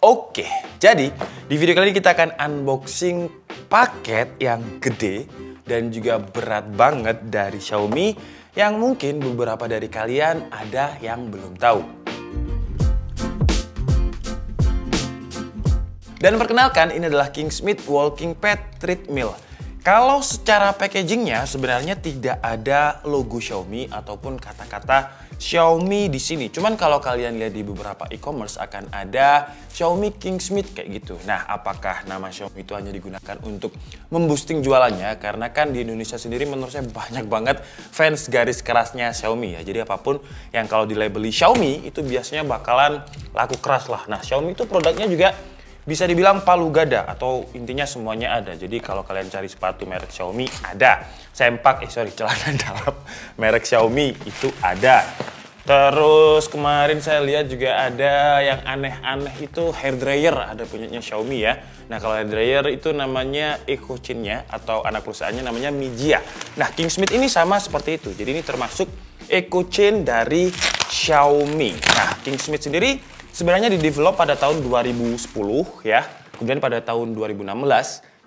Oke, jadi di video kali ini kita akan unboxing paket yang gede dan juga berat banget dari Xiaomi yang mungkin beberapa dari kalian ada yang belum tahu. Dan perkenalkan ini adalah Kingsmith Walking Pad Treadmill kalau secara packagingnya sebenarnya tidak ada logo Xiaomi ataupun kata-kata Xiaomi di sini. Cuman kalau kalian lihat di beberapa e-commerce akan ada Xiaomi Kingsmith kayak gitu. Nah, apakah nama Xiaomi itu hanya digunakan untuk memboosting jualannya? Karena kan di Indonesia sendiri menurut saya banyak banget fans garis kerasnya Xiaomi ya. Jadi apapun yang kalau dilabeli Xiaomi itu biasanya bakalan laku keras lah. Nah, Xiaomi itu produknya juga bisa dibilang palu gada atau intinya semuanya ada. Jadi kalau kalian cari sepatu merek Xiaomi ada. Sempak, eh sorry celana dalam merek Xiaomi itu ada. Terus kemarin saya lihat juga ada yang aneh-aneh itu hair dryer ada punyanya Xiaomi ya. Nah kalau hair dryer itu namanya Eco atau anak perusahaannya namanya Mijia. Nah Kingsmith ini sama seperti itu. Jadi ini termasuk Eco Chain dari Xiaomi. Nah Kingsmith sendiri Sebenarnya di develop pada tahun 2010 ya. Kemudian pada tahun 2016,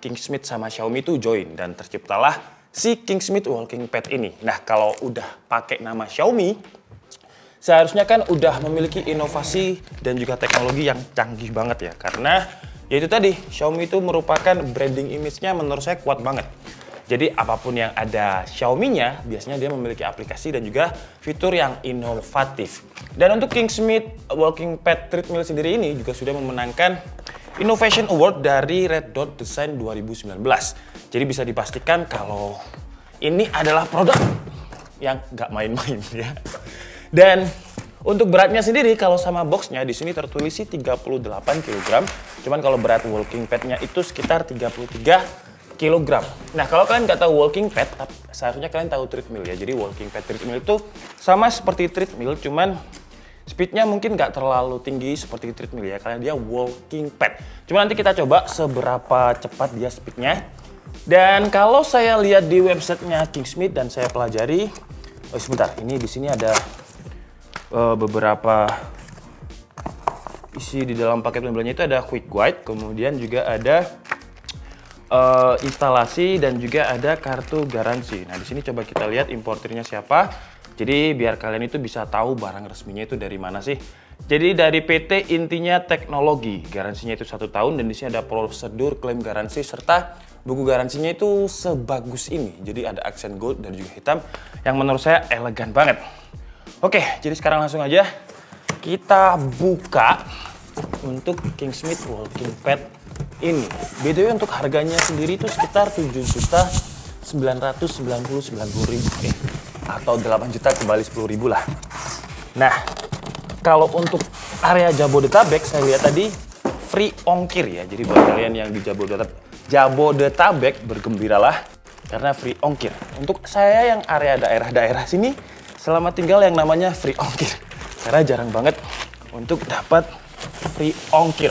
King Smith sama Xiaomi itu join dan terciptalah si Kingsmith Walking Pad ini. Nah, kalau udah pakai nama Xiaomi, seharusnya kan udah memiliki inovasi dan juga teknologi yang canggih banget ya. Karena yaitu tadi, Xiaomi itu merupakan branding image-nya menurut saya kuat banget. Jadi apapun yang ada Xiaomi-nya, biasanya dia memiliki aplikasi dan juga fitur yang inovatif. Dan untuk Kingsmith Walking Pad Treadmill sendiri ini juga sudah memenangkan Innovation Award dari Red Dot Design 2019. Jadi bisa dipastikan kalau ini adalah produk yang nggak main-main ya. Dan untuk beratnya sendiri kalau sama boxnya di sini tertulis 38 kg. Cuman kalau berat walking Pad-nya itu sekitar 33 kg. Nah, kalau kalian nggak tahu walking pad, seharusnya kalian tahu treadmill ya. Jadi walking pad treadmill itu sama seperti treadmill, cuman speednya mungkin nggak terlalu tinggi seperti treadmill ya. Kalian dia walking pad. Cuma nanti kita coba seberapa cepat dia speednya. Dan kalau saya lihat di websitenya Kingsmith dan saya pelajari, oh sebentar, ini di sini ada uh, beberapa isi di dalam paket pembeliannya itu ada quick white, kemudian juga ada uh, instalasi dan juga ada kartu garansi. Nah, di sini coba kita lihat importernya siapa. Jadi biar kalian itu bisa tahu barang resminya itu dari mana sih. Jadi dari PT intinya teknologi, garansinya itu satu tahun dan di sini ada prosedur klaim garansi serta buku garansinya itu sebagus ini. Jadi ada aksen gold dan juga hitam yang menurut saya elegan banget. Oke, jadi sekarang langsung aja kita buka untuk Kingsmith Walking Pad ini BTW untuk harganya sendiri itu sekitar 7 juta 999 ribu eh, atau 8 juta kembali 10 ribu lah nah kalau untuk area Jabodetabek saya lihat tadi free ongkir ya jadi buat kalian yang di Jabodetabek Jabodetabek bergembiralah karena free ongkir untuk saya yang area daerah-daerah sini selama tinggal yang namanya free ongkir karena jarang banget untuk dapat free ongkir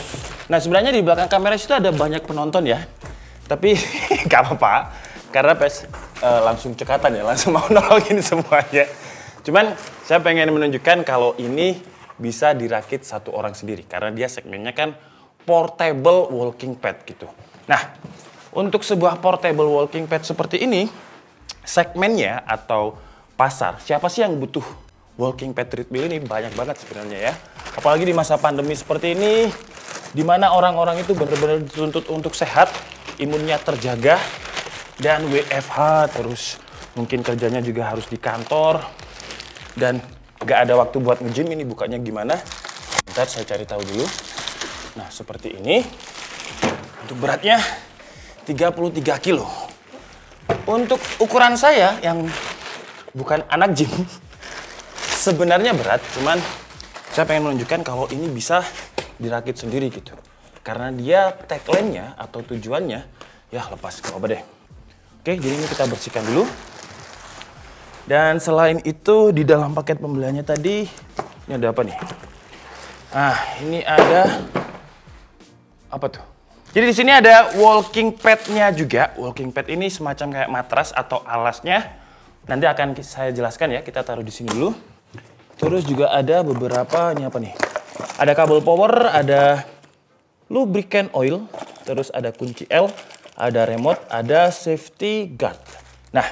Nah sebenarnya di belakang kamera itu ada banyak penonton ya. Tapi nggak apa-apa karena pes uh, eh, langsung cekatan ya, langsung mau nolongin semuanya. Cuman saya pengen menunjukkan kalau ini bisa dirakit satu orang sendiri karena dia segmennya kan portable walking pad gitu. Nah, untuk sebuah portable walking pad seperti ini, segmennya atau pasar, siapa sih yang butuh walking pad treadmill ini? Banyak banget sebenarnya ya. Apalagi di masa pandemi seperti ini, di mana orang-orang itu benar-benar dituntut untuk sehat, imunnya terjaga, dan WFH terus. Mungkin kerjanya juga harus di kantor, dan gak ada waktu buat nge-gym ini bukanya gimana. Ntar saya cari tahu dulu. Nah, seperti ini. Untuk beratnya 33 kilo. Untuk ukuran saya yang bukan anak gym, sebenarnya berat, cuman saya pengen menunjukkan kalau ini bisa dirakit sendiri gitu. Karena dia tagline-nya atau tujuannya, ya lepas ke obat deh. Oke, jadi ini kita bersihkan dulu. Dan selain itu di dalam paket pembeliannya tadi, ini ada apa nih? Ah, ini ada apa tuh? Jadi di sini ada walking pad-nya juga. Walking pad ini semacam kayak matras atau alasnya. Nanti akan saya jelaskan ya, kita taruh di sini dulu. Terus juga ada beberapa ini apa nih? Ada kabel power, ada lubricant oil, terus ada kunci L, ada remote, ada safety guard. Nah,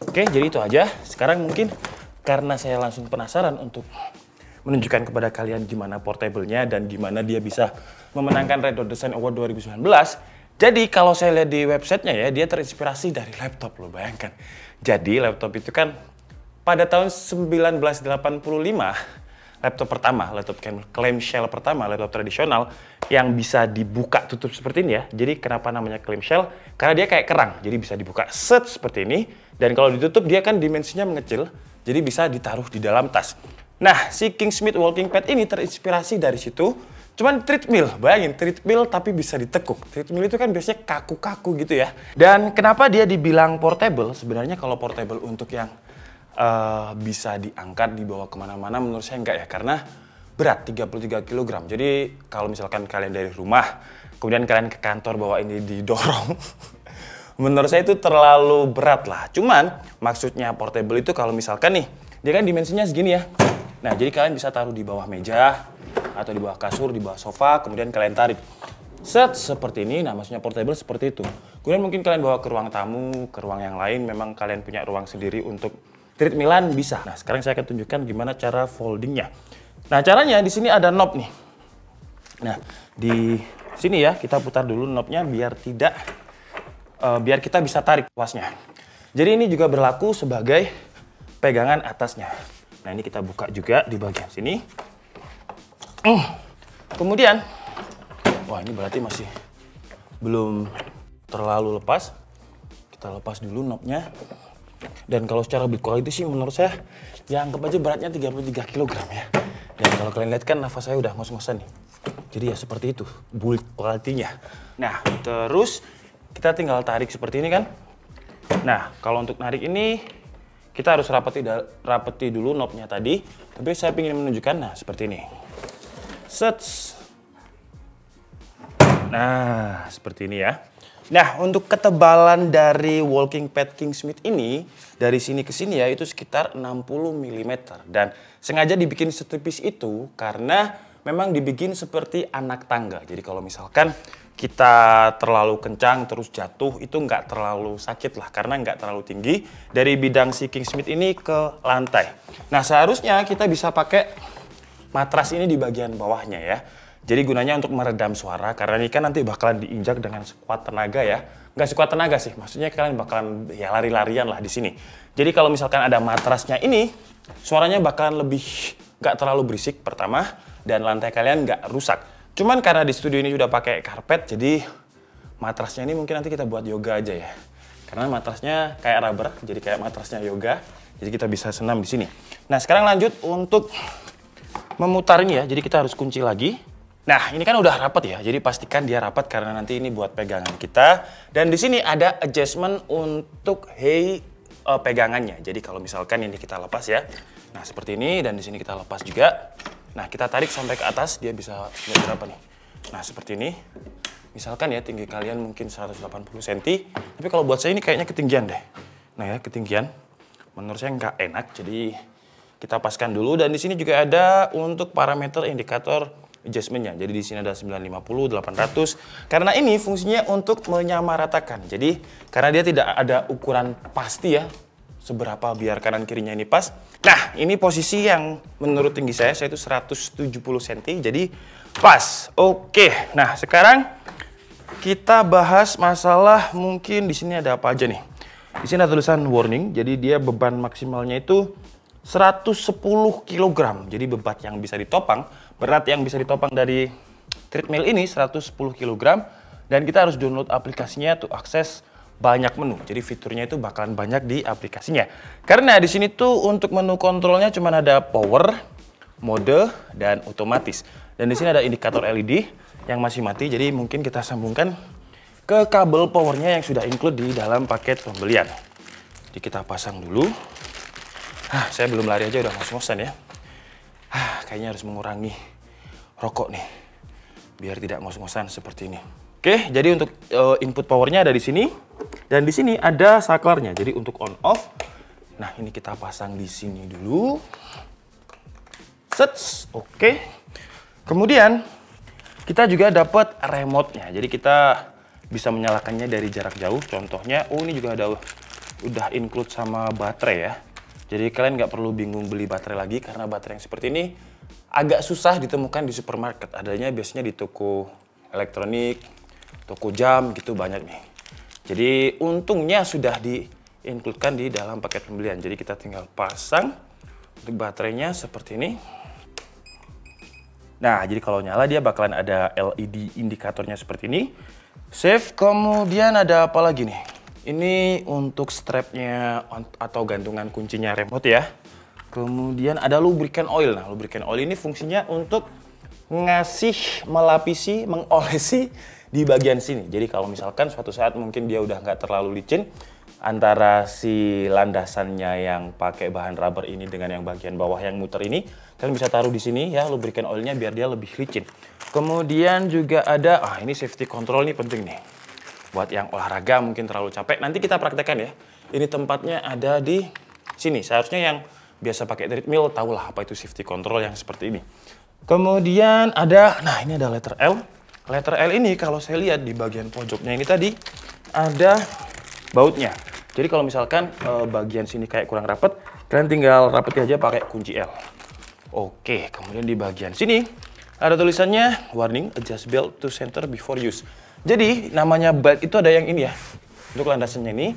oke okay, jadi itu aja. Sekarang mungkin karena saya langsung penasaran untuk menunjukkan kepada kalian gimana portable-nya dan gimana dia bisa memenangkan Red Dot Design Award 2019. Jadi kalau saya lihat di websitenya ya, dia terinspirasi dari laptop lo bayangkan. Jadi laptop itu kan pada tahun 1985 laptop pertama, laptop clamshell pertama, laptop tradisional yang bisa dibuka tutup seperti ini ya. Jadi kenapa namanya clamshell? Karena dia kayak kerang, jadi bisa dibuka set seperti ini. Dan kalau ditutup dia kan dimensinya mengecil, jadi bisa ditaruh di dalam tas. Nah, si King Smith Walking Pad ini terinspirasi dari situ. Cuman treadmill, bayangin treadmill tapi bisa ditekuk. Treadmill itu kan biasanya kaku-kaku gitu ya. Dan kenapa dia dibilang portable? Sebenarnya kalau portable untuk yang uh, bisa diangkat dibawa kemana-mana menurut saya enggak ya karena berat 33 kg jadi kalau misalkan kalian dari rumah kemudian kalian ke kantor bawa ini didorong menurut saya itu terlalu berat lah cuman maksudnya portable itu kalau misalkan nih dia kan dimensinya segini ya nah jadi kalian bisa taruh di bawah meja atau di bawah kasur di bawah sofa kemudian kalian tarik set seperti ini, nah maksudnya portable seperti itu. Kemudian mungkin kalian bawa ke ruang tamu, ke ruang yang lain, memang kalian punya ruang sendiri untuk Treat Milan bisa. Nah, sekarang saya akan tunjukkan gimana cara foldingnya. Nah, caranya di sini ada knob nih. Nah, di sini ya kita putar dulu knobnya biar tidak uh, biar kita bisa tarik kuasnya. Jadi ini juga berlaku sebagai pegangan atasnya. Nah, ini kita buka juga di bagian sini. Uh, kemudian wah ini berarti masih belum terlalu lepas. Kita lepas dulu knobnya. Dan kalau secara Bitcoin itu sih menurut saya, ya anggap aja beratnya 33 kg ya. Dan kalau kalian lihat kan nafas saya udah ngos-ngosan nih. Jadi ya seperti itu, bulk quality-nya. Nah, terus kita tinggal tarik seperti ini kan. Nah, kalau untuk narik ini, kita harus rapeti, rapeti dulu knobnya tadi. Tapi saya ingin menunjukkan, nah seperti ini. Sets. Nah, seperti ini ya. Nah, untuk ketebalan dari walking pad King Smith ini dari sini ke sini ya itu sekitar 60 mm dan sengaja dibikin setipis itu karena memang dibikin seperti anak tangga. Jadi kalau misalkan kita terlalu kencang terus jatuh itu nggak terlalu sakit lah karena nggak terlalu tinggi dari bidang si King Smith ini ke lantai. Nah, seharusnya kita bisa pakai matras ini di bagian bawahnya ya. Jadi gunanya untuk meredam suara karena ini kan nanti bakalan diinjak dengan sekuat tenaga ya. Nggak sekuat tenaga sih, maksudnya kalian bakalan ya lari-larian lah di sini. Jadi kalau misalkan ada matrasnya ini, suaranya bakalan lebih nggak terlalu berisik pertama dan lantai kalian nggak rusak. Cuman karena di studio ini sudah pakai karpet, jadi matrasnya ini mungkin nanti kita buat yoga aja ya. Karena matrasnya kayak rubber, jadi kayak matrasnya yoga. Jadi kita bisa senam di sini. Nah sekarang lanjut untuk memutarnya ya. Jadi kita harus kunci lagi. Nah, ini kan udah rapat ya, jadi pastikan dia rapat karena nanti ini buat pegangan kita. Dan di sini ada adjustment untuk hey uh, eh, pegangannya. Jadi kalau misalkan ini kita lepas ya, nah seperti ini dan di sini kita lepas juga. Nah, kita tarik sampai ke atas, dia bisa lihat berapa nih. Nah, seperti ini. Misalkan ya tinggi kalian mungkin 180 cm, tapi kalau buat saya ini kayaknya ketinggian deh. Nah ya, ketinggian. Menurut saya nggak enak, jadi kita paskan dulu. Dan di sini juga ada untuk parameter indikator adjustmentnya. Jadi di sini ada 950, 800. Karena ini fungsinya untuk menyamaratakan. Jadi karena dia tidak ada ukuran pasti ya seberapa biar kanan kirinya ini pas. Nah, ini posisi yang menurut tinggi saya, saya itu 170 cm, jadi pas. Oke, nah sekarang kita bahas masalah mungkin di sini ada apa aja nih. Di sini ada tulisan warning, jadi dia beban maksimalnya itu 110 kg. Jadi beban yang bisa ditopang Berat yang bisa ditopang dari treadmill ini 110 kg dan kita harus download aplikasinya untuk akses banyak menu. Jadi fiturnya itu bakalan banyak di aplikasinya. Karena di sini tuh untuk menu kontrolnya cuma ada power, mode, dan otomatis. Dan di sini ada indikator LED yang masih mati. Jadi mungkin kita sambungkan ke kabel powernya yang sudah include di dalam paket pembelian. Jadi kita pasang dulu. Hah, saya belum lari aja udah ngos-ngosan ya ah, kayaknya harus mengurangi rokok nih, biar tidak ngos-ngosan seperti ini. Oke, jadi untuk uh, input powernya ada di sini, dan di sini ada saklarnya. Jadi untuk on off, nah ini kita pasang di sini dulu. Sets, oke. Kemudian kita juga dapat remote-nya. Jadi kita bisa menyalakannya dari jarak jauh. Contohnya, oh ini juga ada udah include sama baterai ya. Jadi kalian nggak perlu bingung beli baterai lagi karena baterai yang seperti ini agak susah ditemukan di supermarket. Adanya biasanya di toko elektronik, toko jam gitu banyak nih. Jadi untungnya sudah include di dalam paket pembelian. Jadi kita tinggal pasang untuk baterainya seperti ini. Nah, jadi kalau nyala dia bakalan ada LED indikatornya seperti ini. Save, kemudian ada apa lagi nih? Ini untuk strapnya atau gantungan kuncinya remote ya. Kemudian ada lubrikan oil. Nah, lubrikan oil ini fungsinya untuk ngasih, melapisi, mengolesi di bagian sini. Jadi kalau misalkan suatu saat mungkin dia udah nggak terlalu licin, antara si landasannya yang pakai bahan rubber ini dengan yang bagian bawah yang muter ini, kalian bisa taruh di sini ya, lubrikan oilnya biar dia lebih licin. Kemudian juga ada, ah ini safety control nih penting nih. Buat yang olahraga mungkin terlalu capek, nanti kita praktekkan ya. Ini tempatnya ada di sini. Seharusnya yang biasa pakai treadmill tahulah apa itu safety control yang seperti ini. Kemudian ada, nah ini ada letter L. Letter L ini kalau saya lihat di bagian pojoknya ini tadi ada bautnya. Jadi kalau misalkan eh, bagian sini kayak kurang rapet kalian tinggal rapetin aja pakai kunci L. Oke, kemudian di bagian sini ada tulisannya warning adjust belt to center before use. Jadi namanya belt itu ada yang ini ya, untuk landasannya ini.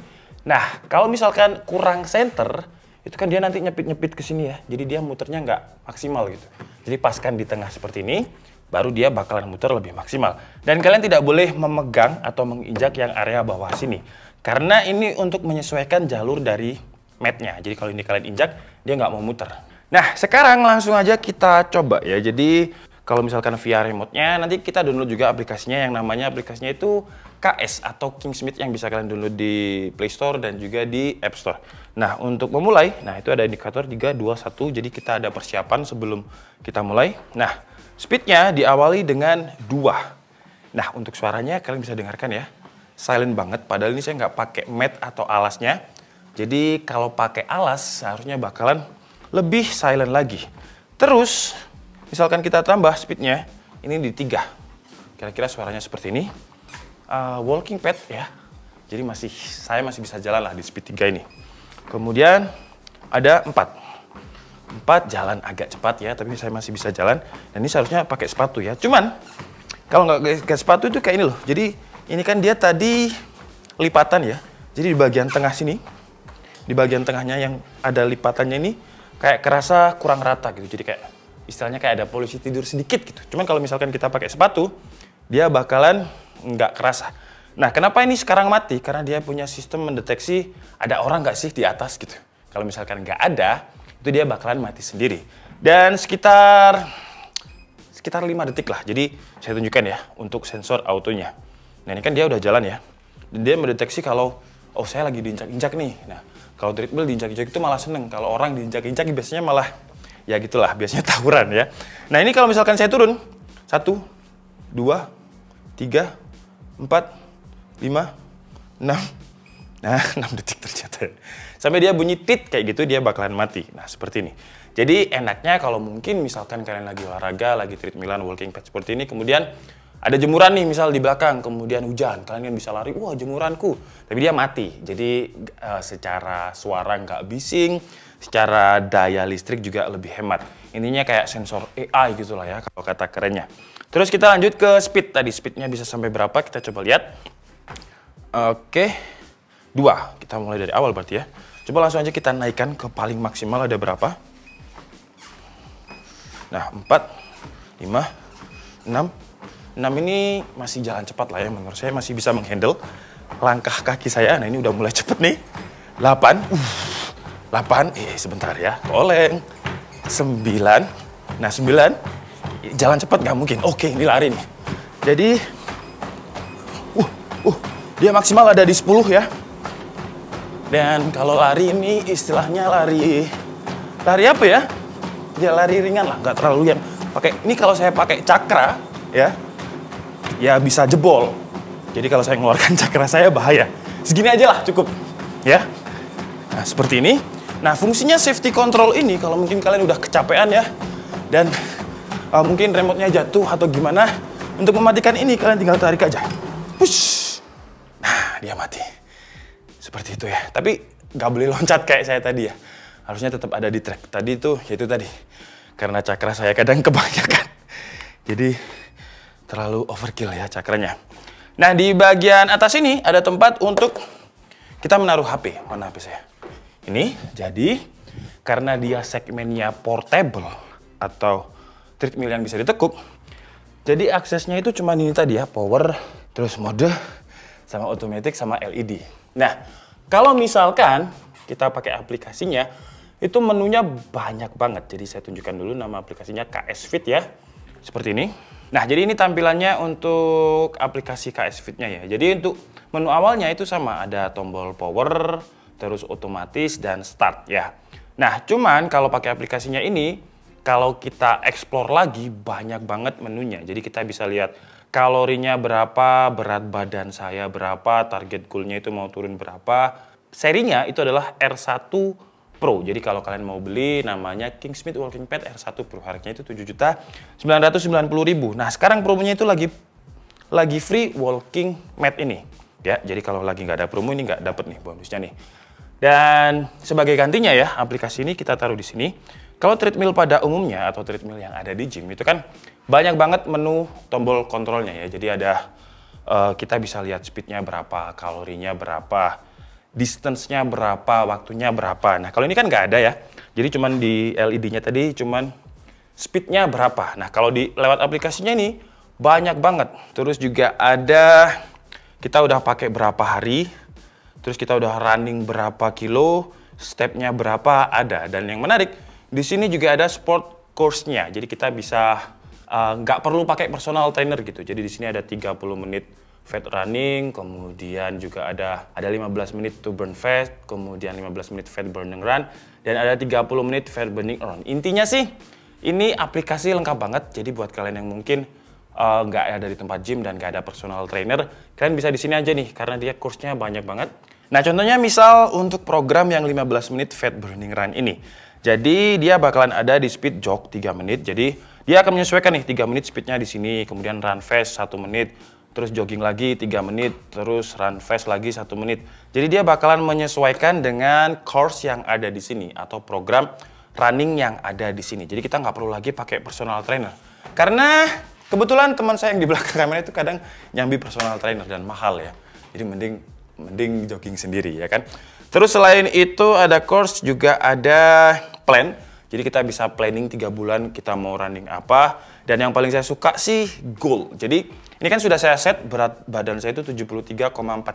Nah, kalau misalkan kurang center, itu kan dia nanti nyepit-nyepit ke sini ya. Jadi dia muternya nggak maksimal gitu. Jadi paskan di tengah seperti ini, baru dia bakalan muter lebih maksimal. Dan kalian tidak boleh memegang atau menginjak yang area bawah sini. Karena ini untuk menyesuaikan jalur dari matnya. Jadi kalau ini kalian injak, dia nggak mau muter. Nah, sekarang langsung aja kita coba ya. Jadi kalau misalkan via remote-nya, nanti kita download juga aplikasinya yang namanya aplikasinya itu KS atau Kingsmith yang bisa kalian download di Play Store dan juga di App Store. Nah, untuk memulai, nah itu ada indikator 3, 2, 1, jadi kita ada persiapan sebelum kita mulai. Nah, speed-nya diawali dengan 2. Nah, untuk suaranya kalian bisa dengarkan ya, silent banget, padahal ini saya nggak pakai mat atau alasnya. Jadi kalau pakai alas, seharusnya bakalan lebih silent lagi. Terus misalkan kita tambah speednya, ini di tiga. Kira-kira suaranya seperti ini. Uh, walking pad ya, jadi masih saya masih bisa jalan lah di speed tiga ini. Kemudian ada empat, empat jalan agak cepat ya, tapi saya masih bisa jalan. Dan ini seharusnya pakai sepatu ya. Cuman kalau nggak pakai sepatu itu kayak ini loh. Jadi ini kan dia tadi lipatan ya. Jadi di bagian tengah sini, di bagian tengahnya yang ada lipatannya ini kayak kerasa kurang rata gitu. Jadi kayak istilahnya kayak ada polusi tidur sedikit gitu. Cuman kalau misalkan kita pakai sepatu, dia bakalan nggak kerasa. Nah, kenapa ini sekarang mati? Karena dia punya sistem mendeteksi ada orang nggak sih di atas gitu. Kalau misalkan nggak ada, itu dia bakalan mati sendiri. Dan sekitar sekitar 5 detik lah. Jadi saya tunjukkan ya untuk sensor autonya. Nah, ini kan dia udah jalan ya. Dan dia mendeteksi kalau oh saya lagi diinjak-injak nih. Nah, kalau treadmill diinjak-injak itu malah seneng. Kalau orang diinjak-injak biasanya malah ya gitulah biasanya tawuran ya. Nah ini kalau misalkan saya turun, satu, dua, tiga, empat, lima, enam, nah enam detik ternyata. Sampai dia bunyi tit kayak gitu dia bakalan mati. Nah seperti ini. Jadi enaknya kalau mungkin misalkan kalian lagi olahraga, lagi treadmillan, walking pad seperti ini, kemudian ada jemuran nih misal di belakang, kemudian hujan, kalian kan bisa lari, wah jemuranku, tapi dia mati. Jadi eh, secara suara nggak bising, secara daya listrik juga lebih hemat. Ininya kayak sensor AI gitulah ya kalau kata kerennya. Terus kita lanjut ke speed tadi. Speednya bisa sampai berapa? Kita coba lihat. Oke, dua. Kita mulai dari awal berarti ya. Coba langsung aja kita naikkan ke paling maksimal ada berapa. Nah, empat, lima, enam. Enam ini masih jalan cepat lah ya menurut saya. Masih bisa menghandle langkah kaki saya. Nah, ini udah mulai cepet nih. Delapan. Uh. 8, eh iya, sebentar ya, oleng. 9, nah 9, jalan cepat nggak mungkin. Oke, ini lari nih. Jadi, uh, uh, dia maksimal ada di 10 ya. Dan kalau lari ini istilahnya lari, lari apa ya? Dia ya, lari ringan lah, nggak terlalu yang pakai. Ini kalau saya pakai cakra, ya, ya bisa jebol. Jadi kalau saya mengeluarkan cakra saya bahaya. Segini aja lah cukup, ya. Nah, seperti ini. Nah, fungsinya safety control ini kalau mungkin kalian udah kecapean ya dan uh, mungkin remote-nya jatuh atau gimana, untuk mematikan ini kalian tinggal tarik aja. Push. Nah, dia mati. Seperti itu ya. Tapi nggak boleh loncat kayak saya tadi ya. Harusnya tetap ada di track. Tadi itu yaitu tadi. Karena cakra saya kadang kebanyakan. Jadi terlalu overkill ya cakranya. Nah, di bagian atas ini ada tempat untuk kita menaruh HP. Mana HP saya? Ini jadi karena dia segmennya portable atau treadmill yang bisa ditekuk, jadi aksesnya itu cuma ini tadi ya, power, terus mode, sama automatic, sama LED. Nah, kalau misalkan kita pakai aplikasinya, itu menunya banyak banget. Jadi saya tunjukkan dulu nama aplikasinya KS Fit ya. Seperti ini. Nah, jadi ini tampilannya untuk aplikasi KS Fit-nya ya. Jadi untuk menu awalnya itu sama, ada tombol power, terus otomatis dan start ya. Nah, cuman kalau pakai aplikasinya ini, kalau kita explore lagi banyak banget menunya. Jadi kita bisa lihat kalorinya berapa, berat badan saya berapa, target goalnya itu mau turun berapa. Serinya itu adalah R1 Pro. Jadi kalau kalian mau beli namanya Kingsmith Walking Pad R1 Pro. Harganya itu 7 juta 990000 Nah sekarang promonya itu lagi lagi free walking mat ini. Ya, jadi kalau lagi nggak ada promo ini nggak dapet nih bonusnya nih. Dan sebagai gantinya ya, aplikasi ini kita taruh di sini. Kalau treadmill pada umumnya atau treadmill yang ada di gym itu kan banyak banget menu tombol kontrolnya ya. Jadi ada uh, kita bisa lihat speednya berapa, kalorinya berapa, distance-nya berapa, waktunya berapa. Nah kalau ini kan nggak ada ya. Jadi cuman di LED-nya tadi cuman speednya berapa. Nah kalau di lewat aplikasinya ini banyak banget. Terus juga ada kita udah pakai berapa hari, terus kita udah running berapa kilo, stepnya berapa ada. Dan yang menarik, di sini juga ada sport course-nya. Jadi kita bisa eh, nggak uh, perlu pakai personal trainer gitu. Jadi di sini ada 30 menit fat running, kemudian juga ada ada 15 menit to burn fat, kemudian 15 menit fat burning run, dan ada 30 menit fat burning run. Intinya sih, ini aplikasi lengkap banget. Jadi buat kalian yang mungkin Eh, nggak uh, ada di tempat gym dan nggak ada personal trainer, kalian bisa di sini aja nih karena dia kursnya banyak banget. Nah contohnya misal untuk program yang 15 menit fat burning run ini. Jadi dia bakalan ada di speed jog 3 menit. Jadi dia akan menyesuaikan nih 3 menit speednya di sini, kemudian run fast 1 menit, terus jogging lagi 3 menit, terus run fast lagi 1 menit. Jadi dia bakalan menyesuaikan dengan course yang ada di sini atau program running yang ada di sini. Jadi kita nggak perlu lagi pakai personal trainer. Karena Kebetulan teman saya yang di belakang kamera itu kadang nyambi personal trainer dan mahal ya. Jadi mending mending jogging sendiri ya kan. Terus selain itu ada course juga ada plan. Jadi kita bisa planning 3 bulan kita mau running apa. Dan yang paling saya suka sih goal. Jadi ini kan sudah saya set berat badan saya itu 73,4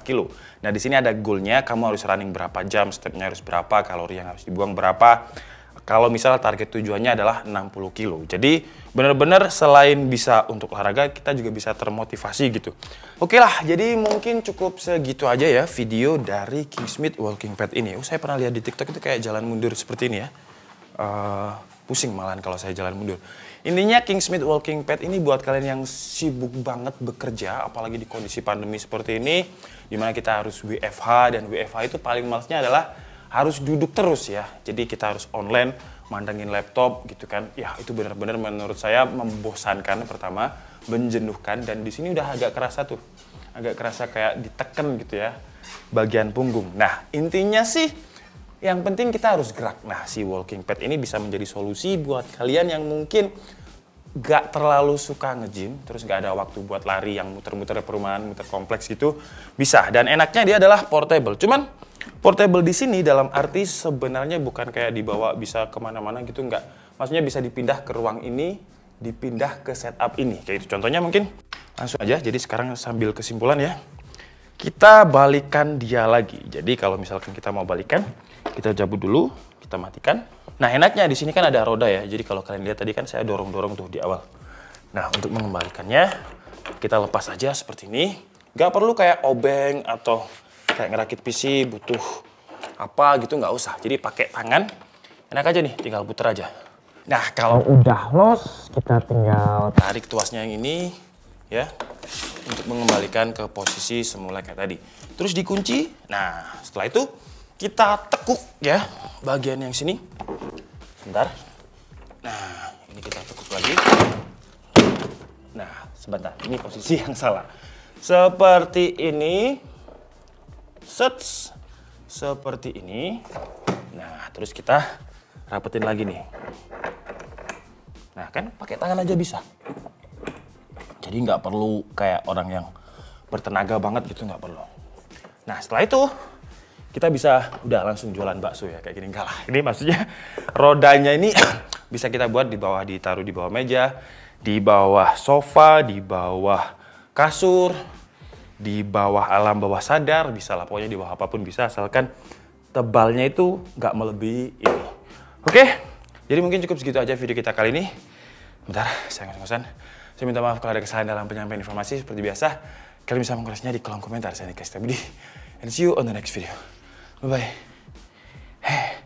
kilo. Nah di sini ada goalnya, kamu harus running berapa jam, stepnya harus berapa, kalori yang harus dibuang berapa kalau misalnya target tujuannya adalah 60 kilo. Jadi benar-benar selain bisa untuk olahraga, kita juga bisa termotivasi gitu. Oke lah, jadi mungkin cukup segitu aja ya video dari King Smith Walking Pad ini. Oh, saya pernah lihat di TikTok itu kayak jalan mundur seperti ini ya. Uh, pusing malahan kalau saya jalan mundur. Intinya King Smith Walking Pad ini buat kalian yang sibuk banget bekerja, apalagi di kondisi pandemi seperti ini, dimana kita harus WFH dan WFH itu paling malesnya adalah harus duduk terus ya. Jadi kita harus online mandangin laptop gitu kan. Ya itu benar-benar menurut saya membosankan pertama, menjenuhkan dan di sini udah agak kerasa tuh. Agak kerasa kayak diteken gitu ya bagian punggung. Nah, intinya sih yang penting kita harus gerak. Nah, si walking pad ini bisa menjadi solusi buat kalian yang mungkin gak terlalu suka nge-gym, terus gak ada waktu buat lari yang muter-muter perumahan, muter kompleks gitu, bisa. Dan enaknya dia adalah portable. Cuman portable di sini dalam arti sebenarnya bukan kayak dibawa bisa kemana-mana gitu, enggak. Maksudnya bisa dipindah ke ruang ini, dipindah ke setup ini. Kayak itu Contohnya mungkin langsung aja. Jadi sekarang sambil kesimpulan ya. Kita balikan dia lagi. Jadi kalau misalkan kita mau balikan, kita jabut dulu, kita matikan. Nah enaknya di sini kan ada roda ya, jadi kalau kalian lihat tadi kan saya dorong-dorong tuh di awal. Nah untuk mengembalikannya, kita lepas aja seperti ini. Gak perlu kayak obeng atau kayak ngerakit PC butuh apa gitu nggak usah. Jadi pakai tangan, enak aja nih tinggal puter aja. Nah kalau udah los, kita tinggal tarik tuasnya yang ini ya untuk mengembalikan ke posisi semula kayak tadi. Terus dikunci, nah setelah itu kita tekuk ya bagian yang sini. Sebentar. Nah, ini kita tekuk lagi. Nah, sebentar. Ini posisi yang salah. Seperti ini. Set. Seperti ini. Nah, terus kita rapetin lagi nih. Nah, kan pakai tangan aja bisa. Jadi nggak perlu kayak orang yang bertenaga banget gitu, nggak perlu. Nah, setelah itu kita bisa udah langsung jualan bakso ya kayak gini enggak lah. Ini maksudnya rodanya ini bisa kita buat di bawah ditaruh di bawah meja, di bawah sofa, di bawah kasur, di bawah alam bawah sadar bisa lah pokoknya di bawah apapun bisa asalkan tebalnya itu nggak melebihi ini. Oke, jadi mungkin cukup segitu aja video kita kali ini. Bentar, saya nggak ngosan Saya minta maaf kalau ada kesalahan dalam penyampaian informasi seperti biasa. Kalian bisa mengulasnya di kolom komentar saya Nika di And see you on the next video. Bởi vậy